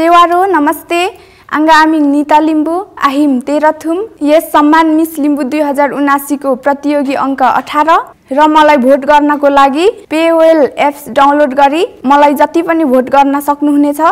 सेवारो नमस्ते आमिङ निता लिम्बु आहिम तेह्रथुम यस सम्मान मिस लिम्बु दुई हजार उनासीको प्रतियोगी अङ्क अठार र मलाई भोट गर्नको लागि पेवेल एप्स डाउनलोड गरी मलाई जति पनि भोट गर्न सक्नुहुनेछ